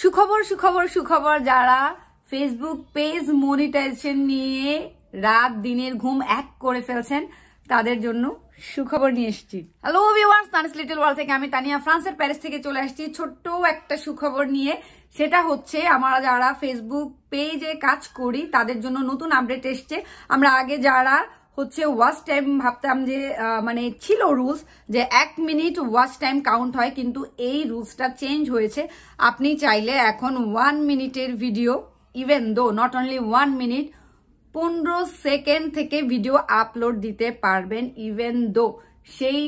সুখবর সুখবর সুখবর যারা ফেসবুক পেজ মনিটাইজেশন নিয়ে রাত দিনের ঘুম এক করে ফেলছেন তাদের জন্য সুখবর নিয়ে এসেছি hello viewers Tani's little world থেকে আমি তানিয়া ফ্রান্সের প্যারিস থেকে চলে আসছি ছোট্ট একটা সুখবর নিয়ে সেটা হচ্ছে আমরা যারা ফেসবুক পেজে কাজ করি তাদের জন্য নতুন আপডেট এসছে আমরা আগে যারা হচ্ছে ওয়াশ টাইম ভাবতাম যে মানে ছিল রুলস যে এক মিনিট ওয়াশ টাইম কাউন্ট হয় কিন্তু এই রুলসটা চেঞ্জ হয়েছে আপনি চাইলে এখন ওয়ান মিনিটের video even though not only one minute পনেরো সেকেন্ড থেকে ভিডিও আপলোড দিতে পারবেন ইভেন দো সেই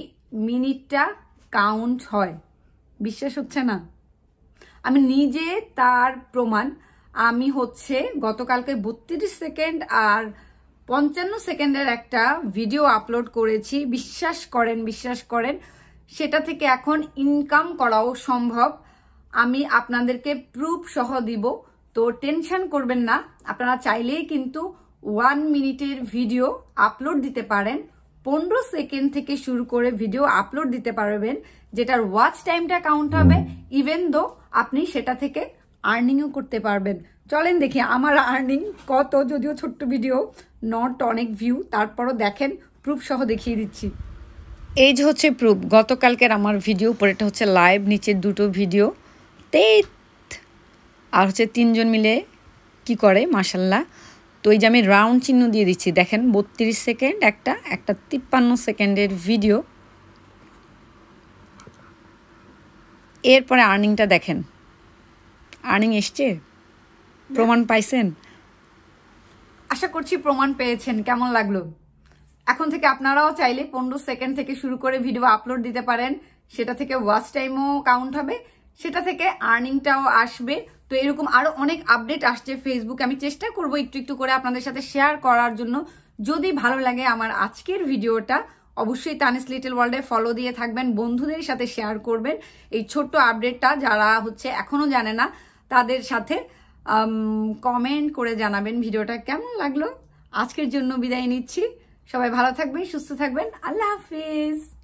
মিনিটটা কাউন্ট হয় বিশ্বাস হচ্ছে না আমি নিজে তার প্রমাণ আমি হচ্ছে গতকালকে বত্রিশ সেকেন্ড আর পঞ্চান্ন সেকেন্ডের একটা ভিডিও আপলোড করেছি বিশ্বাস করেন বিশ্বাস করেন সেটা থেকে এখন ইনকাম করাও সম্ভব আমি আপনাদেরকে প্রুফ সহ দিব তো টেনশন করবেন না আপনারা চাইলেই কিন্তু ওয়ান মিনিটের ভিডিও আপলোড দিতে পারেন পনেরো সেকেন্ড থেকে শুরু করে ভিডিও আপলোড দিতে পারবেন যেটার ওয়াচ টাইমটা কাউন্ট হবে ইভেন দো আপনি সেটা থেকে আর্নিংও করতে পারবেন চলেন দেখি আমার আর্নিং কত যদিও ছোট্ট ভিডিও নট অনেক ভিউ তারপরও দেখেন প্রুফ সহ দেখিয়ে দিচ্ছি এই যে হচ্ছে প্রুফ গতকালকের আমার ভিডিও পরেটা হচ্ছে লাইভ নিচের দুটো ভিডিও তে আর হচ্ছে তিনজন মিলে কি করে মাসাল্লাহ তো এই যে আমি রাউন্ড চিহ্ন দিয়ে দিচ্ছি দেখেন বত্রিশ সেকেন্ড একটা একটা তিপ্পান্ন সেকেন্ডের ভিডিও এরপরে আর্নিংটা দেখেন আর্নিং এসছে প্রমাণ পাইছেন আশা করছি প্রমাণ পেয়েছেন কেমন লাগলো এখন থেকে আপনারাও চাইলে পনেরো সেকেন্ড থেকে শুরু করে ভিডিও আপলোড দিতে পারেন সেটা থেকে ওয়াচ টাইমও কাউন্ট হবে সেটা থেকে আর্নিংটাও আসবে তো এরকম আরও অনেক আপডেট আসছে ফেসবুক আমি চেষ্টা করব একটু একটু করে আপনাদের সাথে শেয়ার করার জন্য যদি ভালো লাগে আমার আজকের ভিডিওটা অবশ্যই তানিস লিটল ওয়ার্ল্ডে ফলো দিয়ে থাকবেন বন্ধুদের সাথে শেয়ার করবেন এই ছোট্ট আপডেটটা যারা হচ্ছে এখনও জানে না তাদের সাথে কমেন্ট করে জানাবেন ভিডিওটা কেমন লাগলো আজকের জন্য বিদায় নিচ্ছি সবাই ভালো থাকবেন সুস্থ থাকবেন আল্লাহ হাফিজ